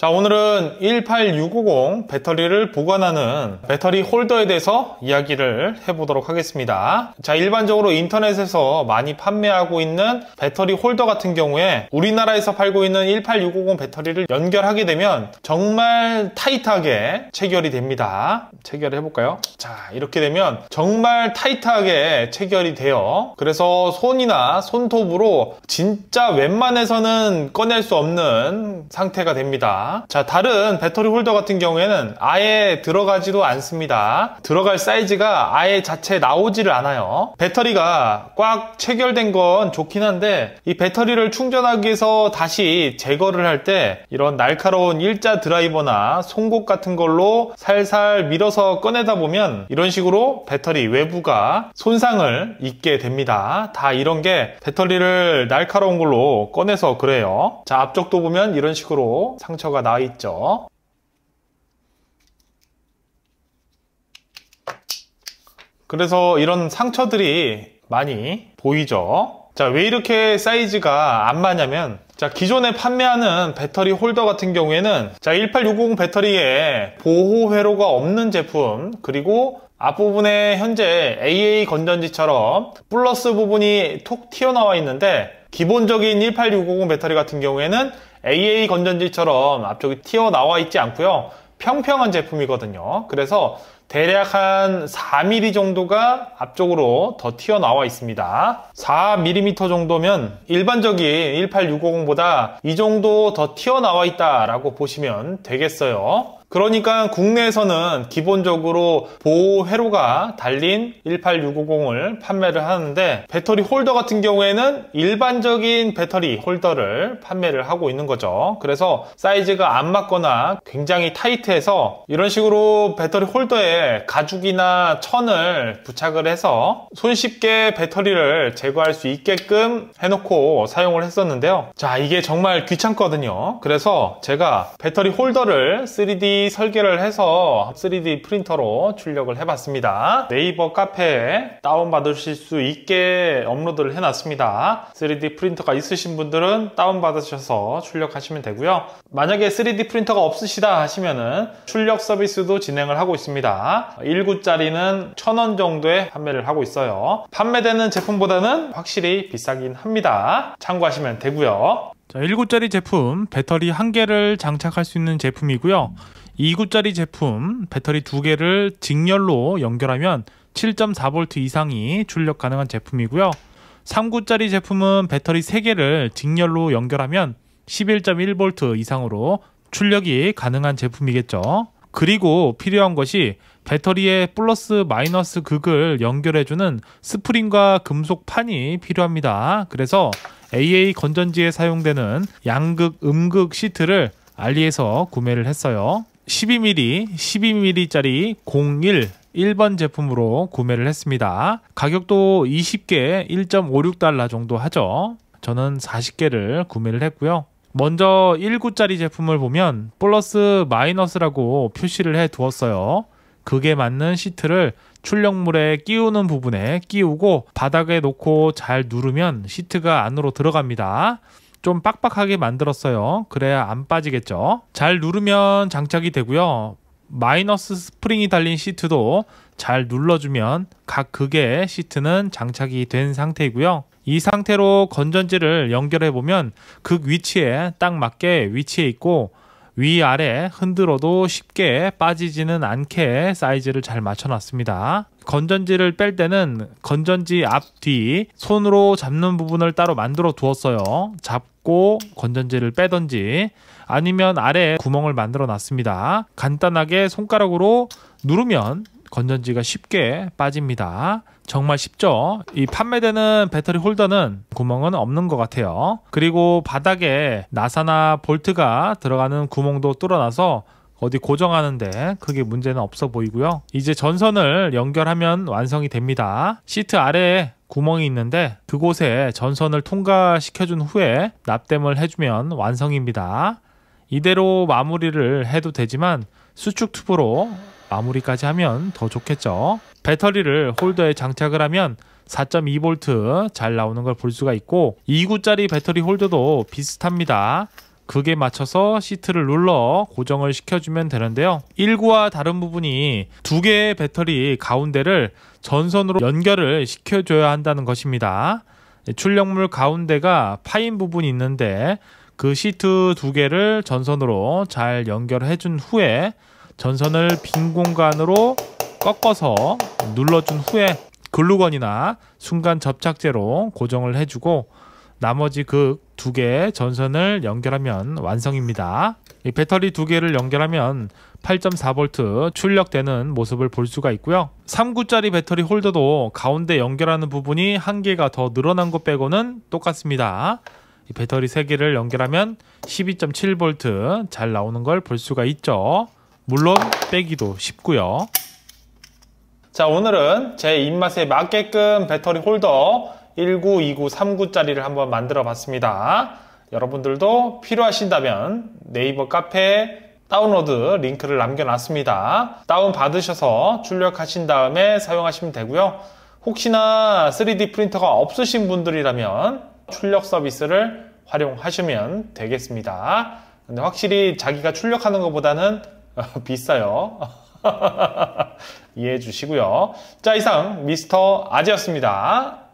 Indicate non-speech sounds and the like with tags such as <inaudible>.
자 오늘은 18650 배터리를 보관하는 배터리 홀더에 대해서 이야기를 해보도록 하겠습니다 자 일반적으로 인터넷에서 많이 판매하고 있는 배터리 홀더 같은 경우에 우리나라에서 팔고 있는 18650 배터리를 연결하게 되면 정말 타이트하게 체결이 됩니다 체결을 해볼까요 자 이렇게 되면 정말 타이트하게 체결이 돼요 그래서 손이나 손톱으로 진짜 웬만해서는 꺼낼 수 없는 상태가 됩니다 자, 다른 배터리 홀더 같은 경우에는 아예 들어가지도 않습니다. 들어갈 사이즈가 아예 자체 나오지를 않아요. 배터리가 꽉 체결된 건 좋긴 한데 이 배터리를 충전하기 위해서 다시 제거를 할 때 이런 날카로운 일자 드라이버나 송곳 같은 걸로 살살 밀어서 꺼내다 보면 이런 식으로 배터리 외부가 손상을 입게 됩니다. 다 이런 게 배터리를 날카로운 걸로 꺼내서 그래요. 자, 앞쪽도 보면 이런 식으로 상처가 값표가 나와 있죠. 그래서 이런 상처들이 많이 보이죠. 자, 왜 이렇게 사이즈가 안 맞냐면 자, 기존에 판매하는 배터리 홀더 같은 경우에는 자, 1860 5 배터리에 보호 회로가 없는 제품, 그리고 앞부분에 현재 AA 건전지처럼 플러스 부분이 톡 튀어나와 있는데 기본적인 18650 배터리 같은 경우에는 AA 건전지처럼 앞쪽이 튀어나와 있지 않고요. 평평한 제품이거든요. 그래서 대략 한 4mm 정도가 앞쪽으로 더 튀어나와 있습니다. 4mm 정도면 일반적인 18650보다 이 정도 더 튀어나와 있다라고 보시면 되겠어요. 그러니까 국내에서는 기본적으로 보호 회로가 달린 18650을 판매를 하는데 배터리 홀더 같은 경우에는 일반적인 배터리 홀더를 판매를 하고 있는 거죠. 그래서 사이즈가 안 맞거나 굉장히 타이트해서 이런 식으로 배터리 홀더에 가죽이나 천을 부착을 해서 손쉽게 배터리를 제거할 수 있게끔 해놓고 사용을 했었는데요. 자, 이게 정말 귀찮거든요. 그래서 제가 배터리 홀더를 3D 설계를 해서 3D 프린터로 출력을 해봤습니다. 네이버 카페에 다운받으실 수 있게 업로드를 해놨습니다. 3D 프린터가 있으신 분들은 다운받으셔서 출력하시면 되고요. 만약에 3D 프린터가 없으시다 하시면은 출력 서비스도 진행을 하고 있습니다. 1구짜리는 1,000원 정도에 판매를 하고 있어요. 판매되는 제품보다는 확실히 비싸긴 합니다. 참고하시면 되고요. 자, 1구짜리 제품 배터리 한개를 장착할 수 있는 제품이고요. 2구짜리 제품 배터리 두 개를 직렬로 연결하면 7.4V 이상이 출력 가능한 제품이고요. 3구짜리 제품은 배터리 3개를 직렬로 연결하면 11.1V 이상으로 출력이 가능한 제품이겠죠. 그리고 필요한 것이 배터리에 플러스 마이너스 극을 연결해주는 스프링과 금속판이 필요합니다. 그래서 AA 건전지에 사용되는 양극, 음극 시트를 알리에서 구매를 했어요. 12mm, 12mm짜리 01 1번 제품으로 구매를 했습니다. 가격도 20개 1.56달러 정도 하죠. 저는 40개를 구매를 했고요. 먼저 19짜리 제품을 보면 플러스 마이너스라고 표시를 해 두었어요. 그게 맞는 시트를 출력물에 끼우는 부분에 끼우고 바닥에 놓고 잘 누르면 시트가 안으로 들어갑니다. 좀 빡빡하게 만들었어요. 그래야 안 빠지겠죠. 잘 누르면 장착이 되고요. 마이너스 스프링이 달린 시트도 잘 눌러주면 각 극의 시트는 장착이 된 상태이고요. 이 상태로 건전지를 연결해보면 극 위치에 딱 맞게 위치해 있고 위아래 흔들어도 쉽게 빠지지는 않게 사이즈를 잘 맞춰놨습니다. 건전지를 뺄 때는 건전지 앞, 뒤 손으로 잡는 부분을 따로 만들어 두었어요. 잡 덮고 건전지를 빼던지 아니면 아래에 구멍을 만들어 놨습니다. 간단하게 손가락으로 누르면 건전지가 쉽게 빠집니다. 정말 쉽죠? 이 판매되는 배터리 홀더는 구멍은 없는 것 같아요. 그리고 바닥에 나사나 볼트가 들어가는 구멍도 뚫어놔서 어디 고정하는데 크게 문제는 없어 보이고요. 이제 전선을 연결하면 완성이 됩니다. 시트 아래에 구멍이 있는데 그곳에 전선을 통과시켜준 후에 납땜을 해주면 완성입니다. 이대로 마무리를 해도 되지만 수축 튜브로 마무리까지 하면 더 좋겠죠. 배터리를 홀더에 장착을 하면 4.2V 잘 나오는 걸 볼 수가 있고 2구짜리 배터리 홀더도 비슷합니다. 그게 맞춰서 시트를 눌러 고정을 시켜주면 되는데요. 1구와 다른 부분이 두 개의 배터리 가운데를 전선으로 연결을 시켜줘야 한다는 것입니다. 출력물 가운데가 파인 부분이 있는데 그 시트 두 개를 전선으로 잘 연결해 준 후에 전선을 빈 공간으로 꺾어서 눌러준 후에 글루건이나 순간 접착제로 고정을 해주고 나머지 그두 개의 전선을 연결하면 완성입니다. 이 배터리 두 개를 연결하면 8.4V 출력되는 모습을 볼 수가 있고요. 3구짜리 배터리 홀더도 가운데 연결하는 부분이 한 개가 더 늘어난 것 빼고는 똑같습니다. 이 배터리 세 개를 연결하면 12.7V 잘 나오는 걸 볼 수가 있죠. 물론 빼기도 쉽고요. 자 오늘은 제 입맛에 맞게끔 배터리 홀더 19, 29, 39짜리를 한번 만들어 봤습니다. 여러분들도 필요하신다면 네이버 카페 다운로드 링크를 남겨놨습니다. 다운 받으셔서 출력하신 다음에 사용하시면 되고요. 혹시나 3D 프린터가 없으신 분들이라면 출력 서비스를 활용하시면 되겠습니다. 근데 확실히 자기가 출력하는 것보다는 <laughs> 비싸요. <laughs> 이해해 주시고요. 자, 이상 미스터 아재였습니다.